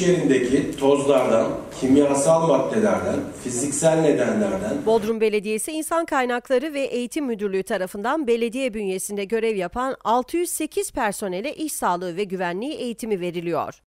yerindeki tozlardan, kimyasal maddelerden, fiziksel nedenlerden Bodrum Belediyesi İnsan Kaynakları ve Eğitim Müdürlüğü tarafından belediye bünyesinde görev yapan 608 personele iş sağlığı ve güvenliği eğitimi veriliyor.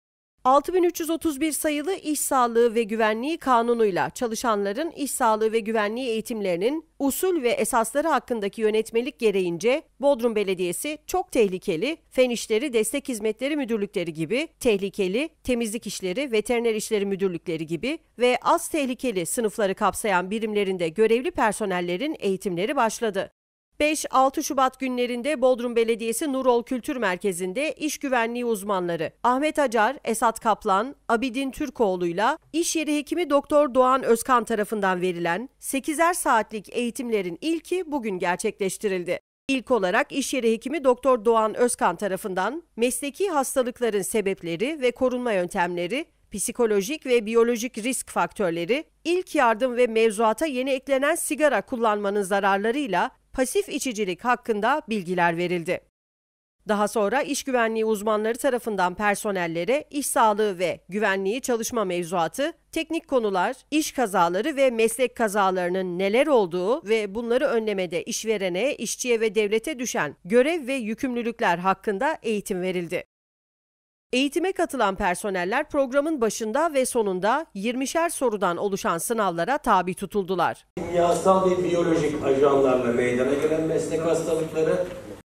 6331 sayılı İş Sağlığı ve Güvenliği Kanunu'yla çalışanların iş sağlığı ve güvenliği eğitimlerinin usul ve esasları hakkındaki yönetmelik gereğince Bodrum Belediyesi çok tehlikeli, Fen işleri Destek Hizmetleri Müdürlükleri gibi tehlikeli, Temizlik işleri Veteriner işleri Müdürlükleri gibi ve az tehlikeli sınıfları kapsayan birimlerinde görevli personellerin eğitimleri başladı. 5-6 Şubat günlerinde Bodrum Belediyesi Nurol Kültür Merkezi'nde iş güvenliği uzmanları Ahmet Acar, Esat Kaplan, Abidin Türkoğlu'yla iş yeri hekimi Doktor Doğan Özkan tarafından verilen 8'er saatlik eğitimlerin ilki bugün gerçekleştirildi. İlk olarak iş yeri hekimi Doktor Doğan Özkan tarafından mesleki hastalıkların sebepleri ve korunma yöntemleri psikolojik ve biyolojik risk faktörleri, ilk yardım ve mevzuata yeni eklenen sigara kullanmanın zararlarıyla pasif içicilik hakkında bilgiler verildi. Daha sonra iş güvenliği uzmanları tarafından personellere iş sağlığı ve güvenliği çalışma mevzuatı, teknik konular, iş kazaları ve meslek kazalarının neler olduğu ve bunları önlemede işverene, işçiye ve devlete düşen görev ve yükümlülükler hakkında eğitim verildi. Eğitime katılan personeller programın başında ve sonunda 20'şer sorudan oluşan sınavlara tabi tutuldular. Kimyasal ve biyolojik ajanlarla meydana gelen meslek hastalıkları